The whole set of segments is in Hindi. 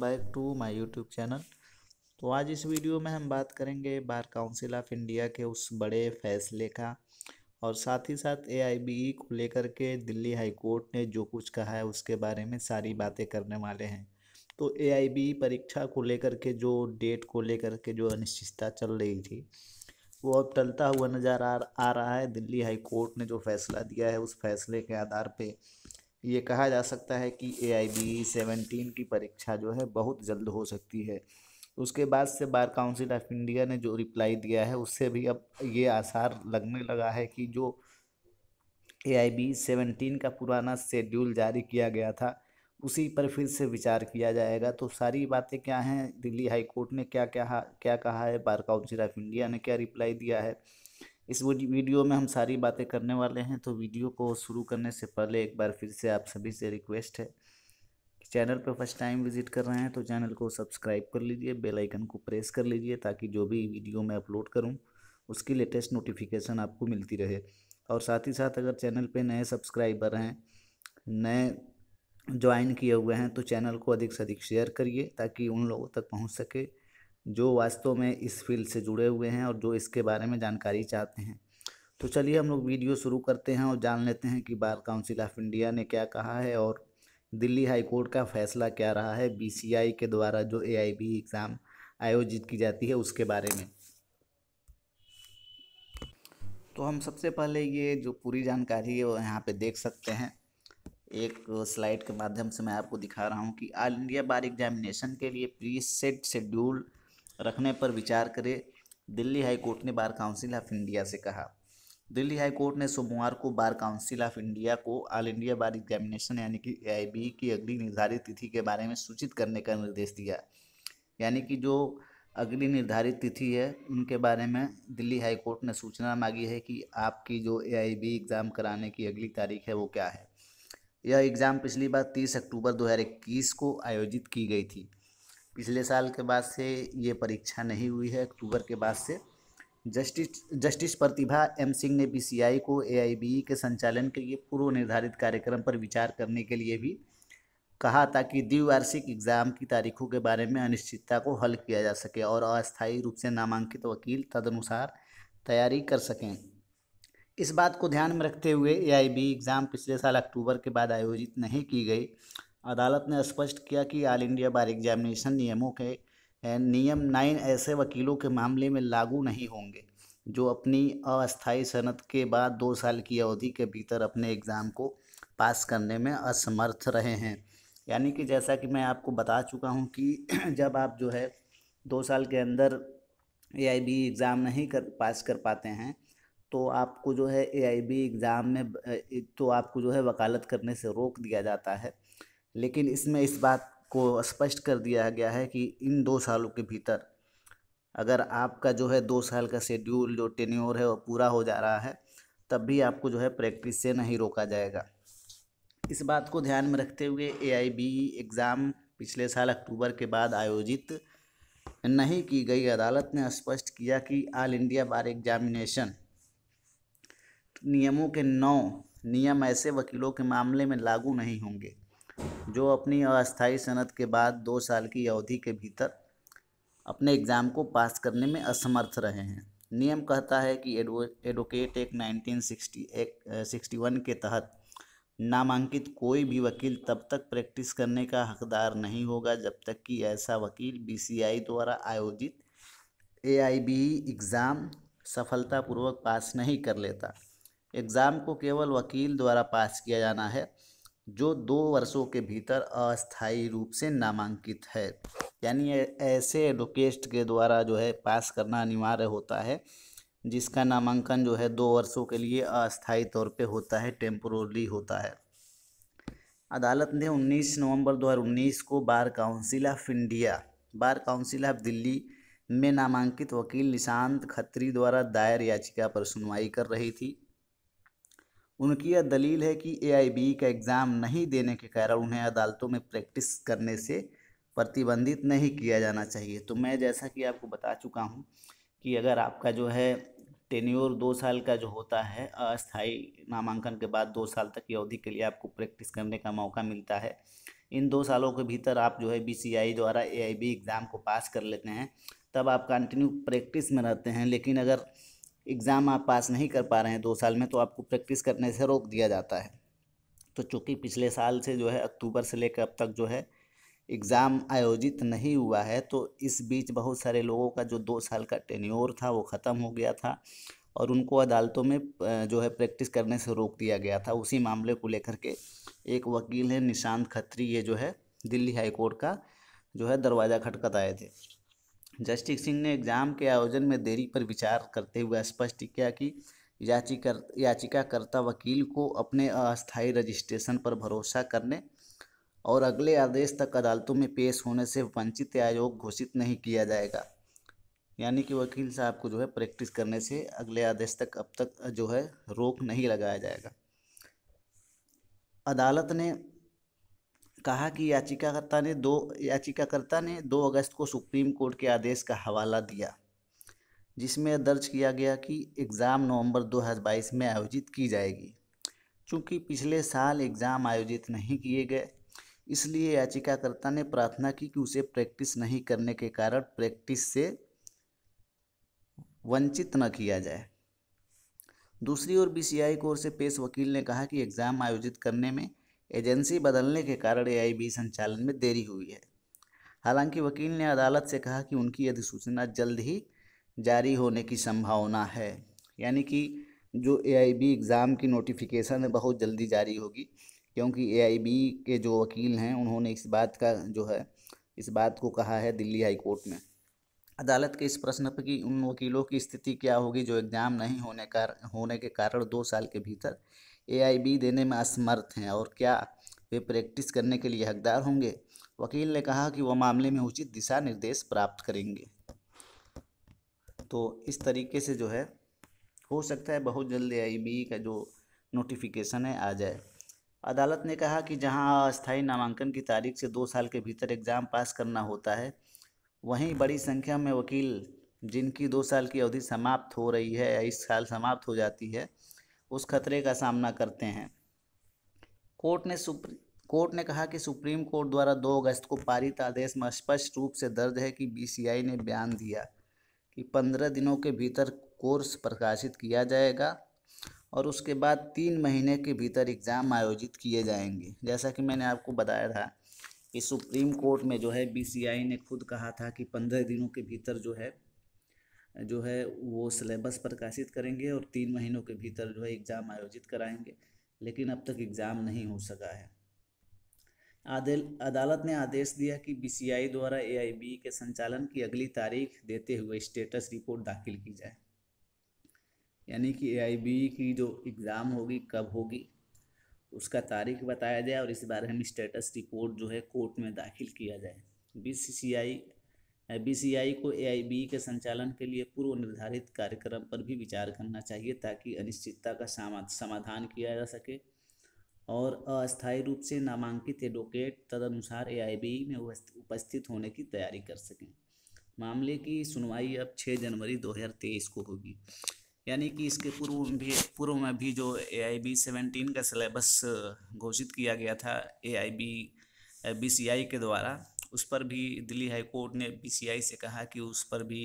back to my YouTube channel तो आज इस वीडियो में हम बात करेंगे बार काउंसिल ऑफ इंडिया के उस बड़े फैसले का और साथ ही साथ ए e को लेकर के दिल्ली हाई कोर्ट ने जो कुछ कहा है उसके बारे में सारी बातें करने वाले हैं तो ए e परीक्षा को लेकर के जो डेट को लेकर के जो अनिश्चितता चल रही थी वो अब टलता हुआ नज़र आ रहा है दिल्ली हाई कोर्ट ने जो फैसला दिया है उस फैसले के आधार पर ये कहा जा सकता है कि ए आई बी सेवनटीन की परीक्षा जो है बहुत जल्द हो सकती है उसके बाद से बार काउंसिल ऑफ इंडिया ने जो रिप्लाई दिया है उससे भी अब ये आसार लगने लगा है कि जो ए आई बी सेवनटीन का पुराना शेड्यूल जारी किया गया था उसी पर फिर से विचार किया जाएगा तो सारी बातें क्या हैं दिल्ली हाई कोर्ट ने क्या क्या क्या कहा है बार काउंसिल ऑफ इंडिया ने क्या रिप्लाई दिया है इस वीडियो में हम सारी बातें करने वाले हैं तो वीडियो को शुरू करने से पहले एक बार फिर से आप सभी से रिक्वेस्ट है कि चैनल पर फर्स्ट टाइम विजिट कर रहे हैं तो चैनल को सब्सक्राइब कर लीजिए बेल आइकन को प्रेस कर लीजिए ताकि जो भी वीडियो मैं अपलोड करूँ उसकी लेटेस्ट नोटिफिकेशन आपको मिलती रहे और साथ ही साथ अगर चैनल पर नए सब्सक्राइबर हैं नए ज्वाइन किए हुए हैं तो चैनल को अधिक से अधिक शेयर करिए ताकि उन लोगों तक पहुंच सके जो वास्तव में इस फील्ड से जुड़े हुए हैं और जो इसके बारे में जानकारी चाहते हैं तो चलिए हम लोग वीडियो शुरू करते हैं और जान लेते हैं कि बार काउंसिल ऑफ इंडिया ने क्या कहा है और दिल्ली हाई कोर्ट का फैसला क्या रहा है बीसीआई के द्वारा जो एआईबी एग्ज़ाम आयोजित की जाती है उसके बारे में तो हम सबसे पहले ये जो पूरी जानकारी है वो यहाँ पे देख सकते हैं एक स्लाइड के माध्यम से मैं आपको दिखा रहा हूँ कि ऑल इंडिया बार एग्जामिनेशन के लिए प्री सेट शेड्यूल रखने पर विचार करे दिल्ली हाईकोर्ट ने बार काउंसिल ऑफ इंडिया से कहा दिल्ली हाईकोर्ट ने सोमवार को बार काउंसिल ऑफ इंडिया को ऑल इंडिया बार एग्जामिनेशन यानी कि ए की अगली निर्धारित तिथि के बारे में सूचित करने का निर्देश दिया यानी कि जो अगली निर्धारित तिथि है उनके बारे में दिल्ली हाईकोर्ट ने सूचना मांगी है कि आपकी जो ए एग्ज़ाम कराने की अगली तारीख है वो क्या है यह एग्ज़ाम पिछली बार तीस अक्टूबर दो को आयोजित की गई थी पिछले साल के बाद से ये परीक्षा नहीं हुई है अक्टूबर के बाद से justice justice Pratibha M Singh ने बीसीआई को एआईबीई के संचालन के लिए पूर्व निर्धारित कार्यक्रम पर विचार करने के लिए भी कहा ताकि द्विवार्षिक एग्जाम की तारीखों के बारे में अनिश्चितता को हल किया जा सके और अस्थायी रूप से नामांकित वकील तदनुसार तैयारी कर सकें इस बात को ध्यान में रखते हुए ए एग्ज़ाम पिछले साल अक्टूबर के बाद आयोजित नहीं की गई अदालत ने स्पष्ट किया कि ऑल इंडिया बार एग्जामिनेशन नियमों के नियम नाइन ऐसे वकीलों के मामले में लागू नहीं होंगे जो अपनी अस्थायी सनत के बाद दो साल की अवधि के भीतर अपने एग्ज़ाम को पास करने में असमर्थ रहे हैं यानी कि जैसा कि मैं आपको बता चुका हूं कि जब आप जो है दो साल के अंदर ए आई बी एग्ज़ाम नहीं कर पास कर पाते हैं तो आपको जो है ए आई बी एग्ज़ाम में तो आपको जो है वकालत करने से रोक दिया जाता है लेकिन इसमें इस बात को स्पष्ट कर दिया गया है कि इन दो सालों के भीतर अगर आपका जो है दो साल का शेड्यूल जो टेन्योर है वो पूरा हो जा रहा है तब भी आपको जो है प्रैक्टिस से नहीं रोका जाएगा इस बात को ध्यान में रखते हुए ए एग्ज़ाम पिछले साल अक्टूबर के बाद आयोजित नहीं की गई अदालत ने स्पष्ट किया कि ऑल इंडिया बार एग्जामिनेशन नियमों के नौ नियम ऐसे वकीलों के मामले में लागू नहीं होंगे जो अपनी अस्थायी सनत के बाद दो साल की अवधि के भीतर अपने एग्ज़ाम को पास करने में असमर्थ रहे हैं नियम कहता है कि एडवो एडवोकेट एक्ट नाइनटीन सिक्सटी एक सिक्सटी वन के तहत नामांकित कोई भी वकील तब तक प्रैक्टिस करने का हकदार नहीं होगा जब तक कि ऐसा वकील बी द्वारा आयोजित ए एग्ज़ाम सफलतापूर्वक पास नहीं कर लेता एग्ज़ाम को केवल वकील द्वारा पास किया जाना है जो दो वर्षों के भीतर अस्थायी रूप से नामांकित है यानी ऐसे एडवोकेट के द्वारा जो है पास करना अनिवार्य होता है जिसका नामांकन जो है दो वर्षों के लिए अस्थायी तौर पे होता है टेम्पोरली होता है अदालत ने 19 नवंबर 2019 को bar council of India bar council of Delhi में नामांकित वकील निशांत खत्री द्वारा दायर याचिका पर सुनवाई कर रही थी उनकी यह दलील है कि ए का एग्ज़ाम नहीं देने के कारण उन्हें अदालतों में प्रैक्टिस करने से प्रतिबंधित नहीं किया जाना चाहिए तो मैं जैसा कि आपको बता चुका हूँ कि अगर आपका जो है टेन्योर दो साल का जो होता है अस्थाई नामांकन के बाद दो साल तक की अवधि के लिए आपको प्रैक्टिस करने का मौका मिलता है इन दो सालों के भीतर आप जो है बीसीआई द्वारा एआईबी एग्ज़ाम को पास कर लेते हैं तब आप कंटिन्यू प्रैक्टिस में रहते हैं लेकिन अगर एग्ज़ाम आप पास नहीं कर पा रहे हैं दो साल में तो आपको प्रैक्टिस करने से रोक दिया जाता है तो चूँकि पिछले साल से जो है अक्टूबर से लेकर अब तक जो है एग्ज़ाम आयोजित नहीं हुआ है तो इस बीच बहुत सारे लोगों का जो दो साल का टेन्योर था वो ख़त्म हो गया था और उनको अदालतों में जो है प्रैक्टिस करने से रोक दिया गया था उसी मामले को लेकर के एक वकील है निशांत खत्री ये जो है दिल्ली हाई कोर्ट का जो है दरवाज़ा खटखटाए थे जस्टिस सिंह ने एग्जाम के आयोजन में देरी पर विचार करते हुए स्पष्ट किया कि याचिकर याचिकाकर्ता वकील को अपने अस्थायी रजिस्ट्रेशन पर भरोसा करने और अगले आदेश तक अदालतों में पेश होने से वंचित आयोग घोषित नहीं किया जाएगा यानी कि वकील साहब को जो है प्रैक्टिस करने से अगले आदेश तक अब तक जो है रोक नहीं लगाया जाएगा अदालत ने कहा कि याचिकाकर्ता ने दो याचिकाकर्ता ने 2 अगस्त को सुप्रीम कोर्ट के आदेश का हवाला दिया जिसमें दर्ज किया गया कि एग्ज़ाम नवंबर 2022 में आयोजित की जाएगी चूँकि पिछले साल एग्ज़ाम आयोजित नहीं किए गए इसलिए याचिकाकर्ता ने प्रार्थना की कि उसे प्रैक्टिस नहीं करने के कारण प्रैक्टिस से वंचित न किया जाए दूसरी ओर बीसीआई की ओर से पेश वकील ने कहा कि एग्ज़ाम आयोजित करने में एजेंसी बदलने के कारण बी संचालन में देरी हुई है हालांकि वकील ने अदालत से कहा कि उनकी अधिसूचना जल्द ही जारी होने की संभावना है यानी कि जो बी एग्ज़ाम की नोटिफिकेशन है बहुत जल्दी जारी होगी क्योंकि बी के जो वकील हैं उन्होंने इस बात का जो है इस बात को कहा है दिल्ली हाई कोर्ट में अदालत के इस प्रश्न पर कि उन वकीलों की स्थिति क्या होगी जो एग्ज़ाम नहीं होने का होने के कारण दो साल के भीतर बी देने में असमर्थ हैं और क्या वे प्रैक्टिस करने के लिए हकदार होंगे वकील ने कहा कि वह मामले में उचित दिशा निर्देश प्राप्त करेंगे तो इस तरीके से जो है हो सकता है बहुत जल्द ए का जो नोटिफिकेशन है आ जाए अदालत ने कहा कि जहां अस्थायी नामांकन की तारीख से दो साल के भीतर एग्ज़ाम पास करना होता है वहीं बड़ी संख्या में वकील जिनकी दो साल की अवधि समाप्त हो रही है या इस साल समाप्त हो जाती है उस खतरे का सामना करते हैं कोर्ट ने सुप्री कोर्ट ने कहा कि सुप्रीम कोर्ट द्वारा 2 अगस्त को पारित आदेश में स्पष्ट रूप से दर्ज है कि बीसीआई ने बयान दिया कि पंद्रह दिनों के भीतर कोर्स प्रकाशित किया जाएगा और उसके बाद तीन महीने के भीतर एग्ज़ाम आयोजित किए जाएंगे जैसा कि मैंने आपको बताया था कि सुप्रीम कोर्ट में जो है बीसीआई ने खुद कहा था कि पंद्रह दिनों के भीतर जो है जो है वो सिलेबस प्रकाशित करेंगे और तीन महीनों के भीतर जो है एग्ज़ाम आयोजित कराएंगे लेकिन अब तक एग्ज़ाम नहीं हो सका है अदालत ने आदेश दिया कि बीसीआई द्वारा एआईबी के संचालन की अगली तारीख देते हुए स्टेटस रिपोर्ट दाखिल की जाए यानी कि एआईबी की जो एग्ज़ाम होगी कब होगी उसका तारीख बताया जाए और इस बारे में स्टेटस रिपोर्ट जो है कोर्ट में दाखिल किया जाए बीसीसीआई बीसीआई को एआईबी के संचालन के लिए पूर्व निर्धारित कार्यक्रम पर भी विचार करना चाहिए ताकि अनिश्चितता का समाधान किया जा सके और अस्थायी रूप से नामांकित एडवोकेट तदनुसार एआईबी में उपस्थित होने की तैयारी कर सकें मामले की सुनवाई अब 6 जनवरी 2023 को होगी यानी कि इसके पूर्व भी पूर्व में भी जो ए आई बी सेवेंटीन का सिलेबस घोषित किया गया था ए आई बी बी सी आई के द्वारा उस पर भी दिल्ली हाई कोर्ट ने बीसीआई से कहा कि उस पर भी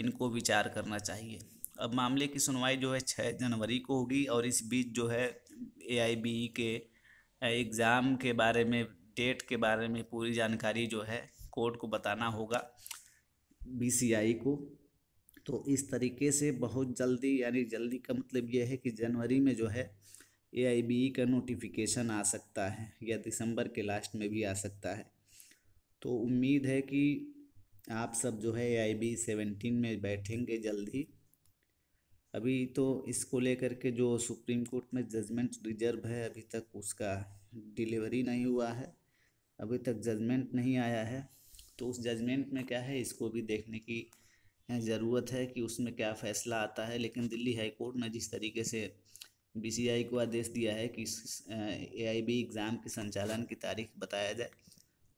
इनको विचार करना चाहिए अब मामले की सुनवाई जो है छः जनवरी को होगी और इस बीच जो है ए e के एग्ज़ाम के बारे में डेट के बारे में पूरी जानकारी जो है कोर्ट को बताना होगा बी को तो इस तरीके से बहुत जल्दी यानी जल्दी का मतलब यह है कि जनवरी में जो है ए e का नोटिफिकेशन आ सकता है या दिसंबर के लास्ट में भी आ सकता है तो उम्मीद है कि आप सब जो है आई बी सेवेंटीन में बैठेंगे जल्द ही अभी तो इसको लेकर के जो सुप्रीम कोर्ट में जजमेंट रिजर्व है अभी तक उसका डिलीवरी नहीं हुआ है अभी तक जजमेंट नहीं आया है तो उस जजमेंट में क्या है इसको भी देखने की ज़रूरत है कि उसमें क्या फ़ैसला आता है लेकिन दिल्ली हाई कोर्ट ने जिस तरीके से बीसीआई को आदेश दिया है कि ए आई बी एग्ज़ाम के संचालन की तारीख बताया जाए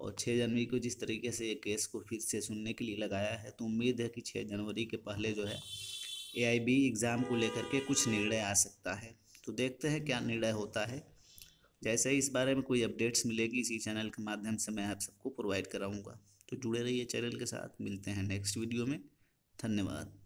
और 6 जनवरी को जिस तरीके से ये केस को फिर से सुनने के लिए लगाया है तो उम्मीद है कि 6 जनवरी के पहले जो है ए एग्ज़ाम को लेकर के कुछ निर्णय आ सकता है तो देखते हैं क्या निर्णय होता है जैसे ही इस बारे में कोई अपडेट्स मिलेगी इसी चैनल के माध्यम से मैं आप सबको प्रोवाइड कराऊँगा तो जुड़े रहिए चैनल के साथ मिलते हैं नेक्स्ट वीडियो में धन्यवाद